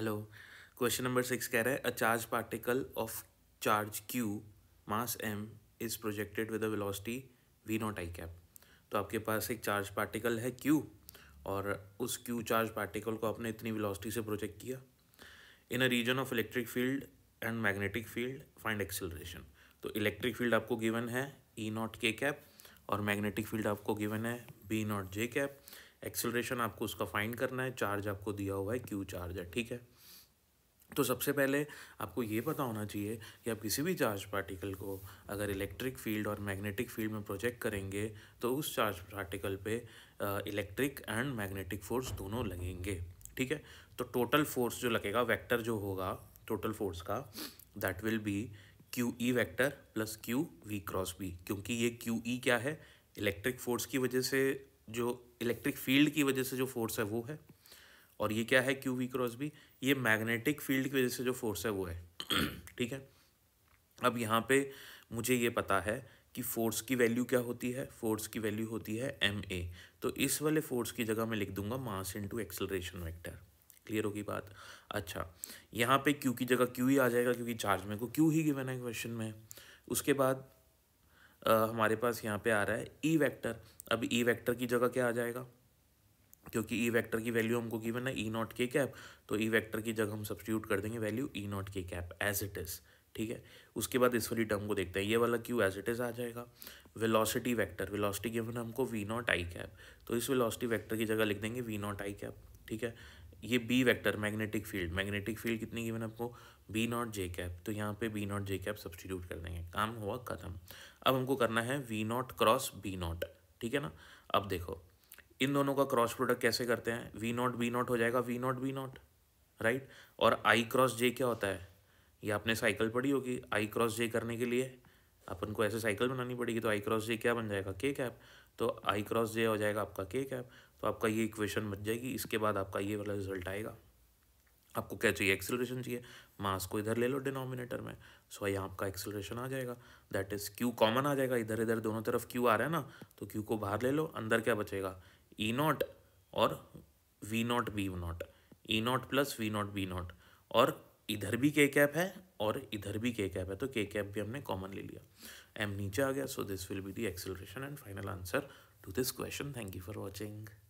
hello question number six कह रहा है a charge particle of charge Q mass M is projected with a velocity V naught I cap तो आपके पास एक charge particle है Q और उस क्यू चार्ज पार्टिकल को आपने इतनी वेलोसिटी से प्रोजेक्ट किया in a region of electric field and magnetic field find acceleration तो इलेक्ट्रिक फील्ड आपको गिवन है ई नॉट के कैप और मैग्नेटिक फील्ड आपको गिवन है B naught J cap acceleration आपको उसका फाइंड करना है चार्ज आपको दिया हुआ है क्यू चार्ज है ठीक है तो सबसे पहले आपको ये पता होना चाहिए कि आप किसी भी चार्ज पार्टिकल को अगर इलेक्ट्रिक फील्ड और मैग्नेटिक फील्ड में प्रोजेक्ट करेंगे तो उस चार्ज पार्टिकल पे इलेक्ट्रिक एंड मैग्नेटिक फोर्स दोनों लगेंगे ठीक है तो टोटल फोर्स जो लगेगा वेक्टर जो होगा टोटल फोर्स का that will be Q E vector plus Q V cross B क्योंकि ये क्यू ई e क्या है इलेक्ट्रिक फोर्स की वजह से जो इलेक्ट्रिक फील्ड की वजह से जो फोर्स है वो है और ये क्या है क्यू वी क्रॉस बी ये मैग्नेटिक फील्ड की वजह से जो फोर्स है वो है ठीक है अब यहाँ पे मुझे ये पता है कि फोर्स की वैल्यू क्या होती है फोर्स की वैल्यू होती है एम ए तो इस वाले फोर्स की जगह मैं लिख दूंगा mass into acceleration vector clear होगी बात अच्छा यहाँ पे क्यू की जगह क्यू ही आ जाएगा क्योंकि चार्ज में को क्यू ही गिवन है क्वेश्चन में उसके बाद आ, हमारे पास यहाँ पे आ रहा है ई e अब ई e वेक्टर की जगह क्या आ जाएगा क्योंकि ई e वेक्टर की वैल्यू हमको गिवन है ई नॉट के कैप तो ई e वेक्टर की जगह हम सब्सटीट्यूट कर देंगे value E naught K cap as it is ठीक है उसके बाद इस वाली टर्म को देखते हैं ये वाला क्यू एज इट इज़ आ जाएगा वेलोसिटी वेक्टर वेलोसिटी गिवन हमको वी नॉट आई कैप तो इस वेलोसिटी वेक्टर की जगह लिख देंगे वी नॉट आई कैप ठीक है ये B vector magnetic field magnetic field कितनी गिवन आपको बी नॉट जे कैप तो यहाँ पे B naught J cap substitute कर देंगे काम हुआ खत्म अब हमको करना है V naught cross B naught ठीक है ना अब देखो इन दोनों का क्रॉस प्रोडक्ट कैसे करते हैं वी नॉट बी नॉट हो जाएगा V naught B naught right और आई क्रॉस जे क्या होता है ये आपने साइकिल पढ़ी होगी आई क्रॉस जे करने के लिए अपन को ऐसे साइकिल बनानी पड़ेगी तो आई क्रॉस जे क्या बन जाएगा के कैप तो आई क्रॉस जे हो जाएगा आपका के कैप तो आपका ये इक्वेशन बन जाएगी इसके बाद आपका ये वाला रिजल्ट आएगा आपको क्या चाहिए एक्सेलरेशन चाहिए मास को इधर ले लो डिनोमिनेटर में सो यहाँ आपका एक्सेलरेशन आ जाएगा दैट इज़ क्यू कॉमन आ जाएगा इधर इधर दोनों तरफ क्यू आ रहा है ना तो क्यू को बाहर ले लो अंदर क्या बचेगा ई e नॉट और V naught B naught E naught plus V naught B naught और इधर भी के कैप है और इधर भी के कैप है तो के कैप भी हमने कॉमन ले लिया एम नीचे आ गया so this will be the acceleration and final answer to this question thank you for watching